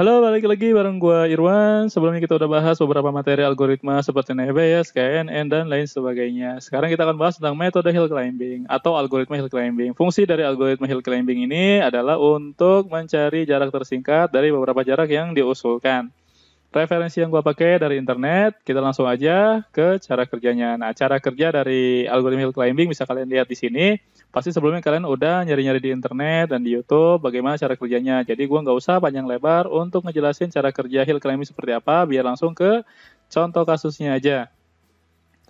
Halo, balik lagi bareng gue Irwan. Sebelumnya kita udah bahas beberapa materi algoritma seperti NFS, e KNN, dan lain sebagainya. Sekarang kita akan bahas tentang metode hill climbing atau algoritma hill climbing. Fungsi dari algoritma hill climbing ini adalah untuk mencari jarak tersingkat dari beberapa jarak yang diusulkan referensi yang gue pakai dari internet. Kita langsung aja ke cara kerjanya. Nah, cara kerja dari algoritma hill climbing bisa kalian lihat di sini. Pasti sebelumnya kalian udah nyari-nyari di internet dan di YouTube bagaimana cara kerjanya. Jadi gue nggak usah panjang lebar untuk ngejelasin cara kerja hill climbing seperti apa. Biar langsung ke contoh kasusnya aja.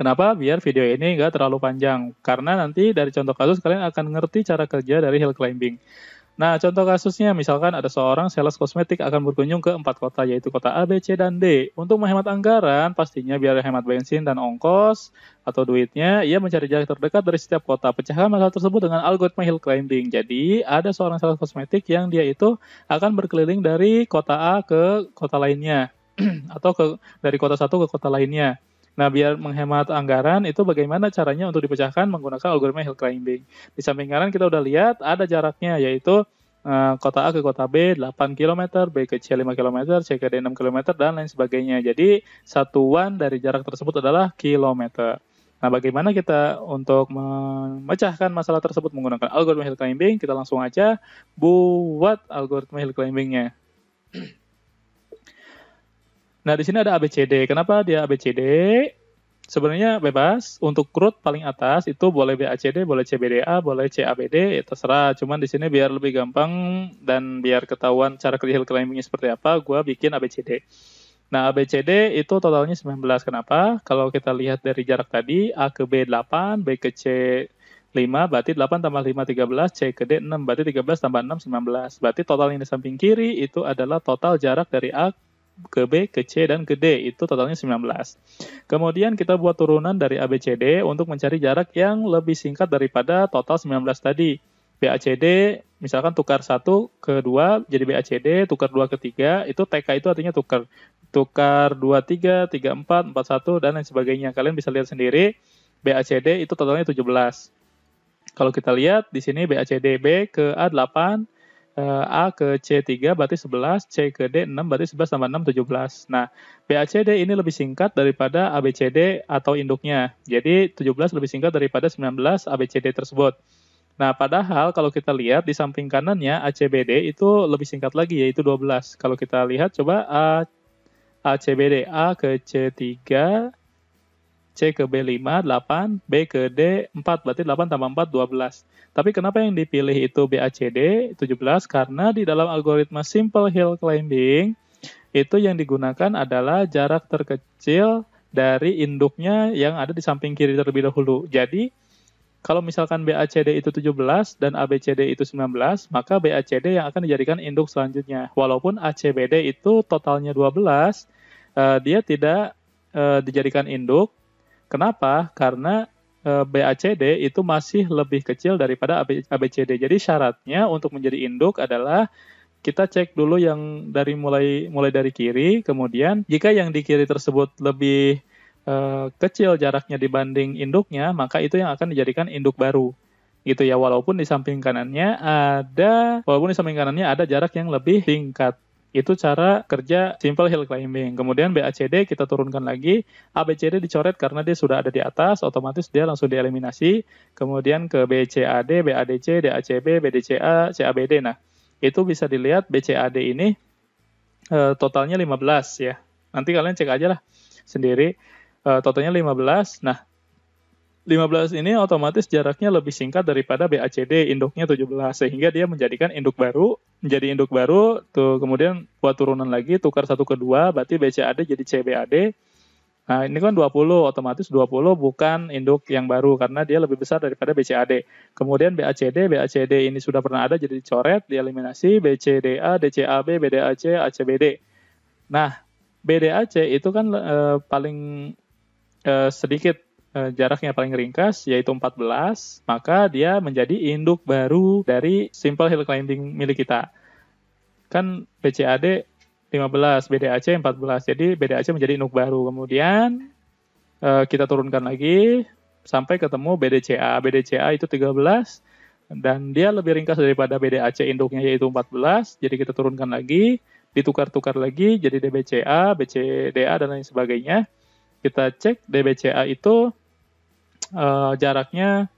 Kenapa? Biar video ini nggak terlalu panjang. Karena nanti dari contoh kasus kalian akan ngerti cara kerja dari hill climbing. Nah, contoh kasusnya misalkan ada seorang sales kosmetik akan berkunjung ke empat kota yaitu kota A, B, C, dan D. Untuk menghemat anggaran, pastinya biar hemat bensin dan ongkos atau duitnya, ia mencari jarak terdekat dari setiap kota. Pecahkan masalah tersebut dengan algoritma hill climbing. Jadi, ada seorang sales kosmetik yang dia itu akan berkeliling dari kota A ke kota lainnya atau ke dari kota satu ke kota lainnya. Nah, biar menghemat anggaran itu bagaimana caranya untuk dipecahkan menggunakan algoritma hill climbing. Di samping kanan kita udah lihat ada jaraknya yaitu eh, kota A ke kota B 8 km, B ke C 5 km, C ke D 6 km dan lain sebagainya. Jadi satuan dari jarak tersebut adalah kilometer. Nah, bagaimana kita untuk memecahkan masalah tersebut menggunakan algoritma hill climbing? Kita langsung aja buat algoritma hill climbingnya. Nah, di sini ada ABCD. Kenapa dia ABCD? Sebenarnya bebas. Untuk root paling atas itu boleh BACD, boleh CBDA, boleh CABD, ya terserah. Cuman di sini biar lebih gampang dan biar ketahuan cara kerja hill climbingnya seperti apa, gue bikin ABCD. Nah, ABCD itu totalnya 19. Kenapa? Kalau kita lihat dari jarak tadi, A ke B 8, B ke C 5, berarti 8 tambah 5, 13, C ke D 6, berarti 13 tambah 6, 19. Berarti total yang di samping kiri itu adalah total jarak dari A ke B, ke C, dan ke D. Itu totalnya 19. Kemudian kita buat turunan dari ABCD untuk mencari jarak yang lebih singkat daripada total 19 tadi. BACD misalkan tukar 1 ke 2 jadi BACD, tukar 2 ke 3 itu TK itu artinya tukar. Tukar 2 3, 3 4, 4 1 dan lain sebagainya. Kalian bisa lihat sendiri BACD itu totalnya 17. Kalau kita lihat di sini BACD B ke A 8, Eh, A ke C3 berarti 11, C ke D 6 berarti 11 tambah 6 17. Nah, BACD ini lebih singkat daripada ABCD atau induknya. Jadi 17 lebih singkat daripada 19 ABCD tersebut. Nah, padahal kalau kita lihat di samping kanannya ACBD itu lebih singkat lagi yaitu 12. Kalau kita lihat coba A ACBD A ke C3 C ke B5 8, B ke D 4, berarti 8 tambah 4 12. Tapi kenapa yang dipilih itu BACD 17? Karena di dalam algoritma simple hill climbing itu yang digunakan adalah jarak terkecil dari induknya yang ada di samping kiri terlebih dahulu. Jadi kalau misalkan BACD itu 17 dan ABCD itu 19, maka BACD yang akan dijadikan induk selanjutnya. Walaupun ACBD itu totalnya 12, eh, dia tidak eh, dijadikan induk, Kenapa? Karena eh, BACD itu masih lebih kecil daripada ABCD. Jadi syaratnya untuk menjadi induk adalah kita cek dulu yang dari mulai mulai dari kiri, kemudian jika yang di kiri tersebut lebih e, kecil jaraknya dibanding induknya, maka itu yang akan dijadikan induk baru. Gitu ya, walaupun di samping kanannya ada walaupun di samping kanannya ada jarak yang lebih singkat itu cara kerja simple hill climbing. Kemudian BACD kita turunkan lagi, ABCD dicoret karena dia sudah ada di atas, otomatis dia langsung dieliminasi. Kemudian ke BCAD, BADC, DACB, BDCA, CABD. Nah, itu bisa dilihat BCAD ini e, totalnya 15 ya. Nanti kalian cek aja lah sendiri. E, totalnya 15. Nah, 15 ini otomatis jaraknya lebih singkat daripada BACD induknya 17 sehingga dia menjadikan induk baru menjadi induk baru, tuh kemudian buat turunan lagi, tukar satu ke dua, berarti BCAD jadi CBAD. Nah, ini kan 20, otomatis 20 bukan induk yang baru karena dia lebih besar daripada BCAD. Kemudian BACD, BACD ini sudah pernah ada jadi dicoret, dieliminasi, BCDA, DCAB, BDAC, ACBD. Nah, BDAC itu kan e, paling e, sedikit Eh, jaraknya paling ringkas yaitu 14, maka dia menjadi induk baru dari simple hill climbing milik kita. Kan BCAD 15, BDAC 14, jadi BDAC menjadi induk baru. Kemudian eh, kita turunkan lagi sampai ketemu BDCA. BDCA itu 13 dan dia lebih ringkas daripada BDAC induknya yaitu 14, jadi kita turunkan lagi, ditukar-tukar lagi jadi DBCA, BCDA dan lain sebagainya. Kita cek DBCA itu uh, jaraknya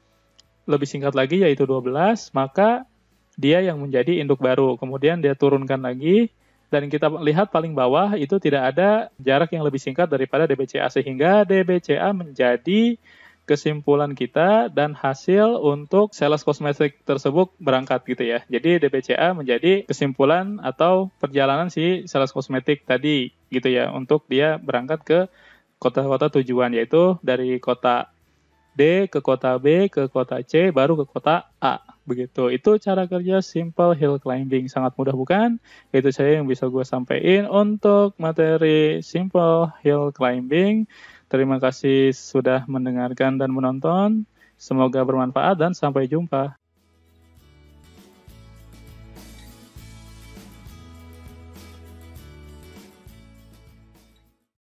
lebih singkat lagi yaitu 12, maka dia yang menjadi induk baru. Kemudian dia turunkan lagi dan kita lihat paling bawah itu tidak ada jarak yang lebih singkat daripada DBCA sehingga DBCA menjadi kesimpulan kita dan hasil untuk sales kosmetik tersebut berangkat gitu ya. Jadi DBCA menjadi kesimpulan atau perjalanan si sales kosmetik tadi gitu ya untuk dia berangkat ke kota-kota tujuan yaitu dari kota D ke kota B ke kota C baru ke kota A begitu itu cara kerja simple hill climbing sangat mudah bukan itu saya yang bisa gue sampaikan untuk materi simple hill climbing terima kasih sudah mendengarkan dan menonton semoga bermanfaat dan sampai jumpa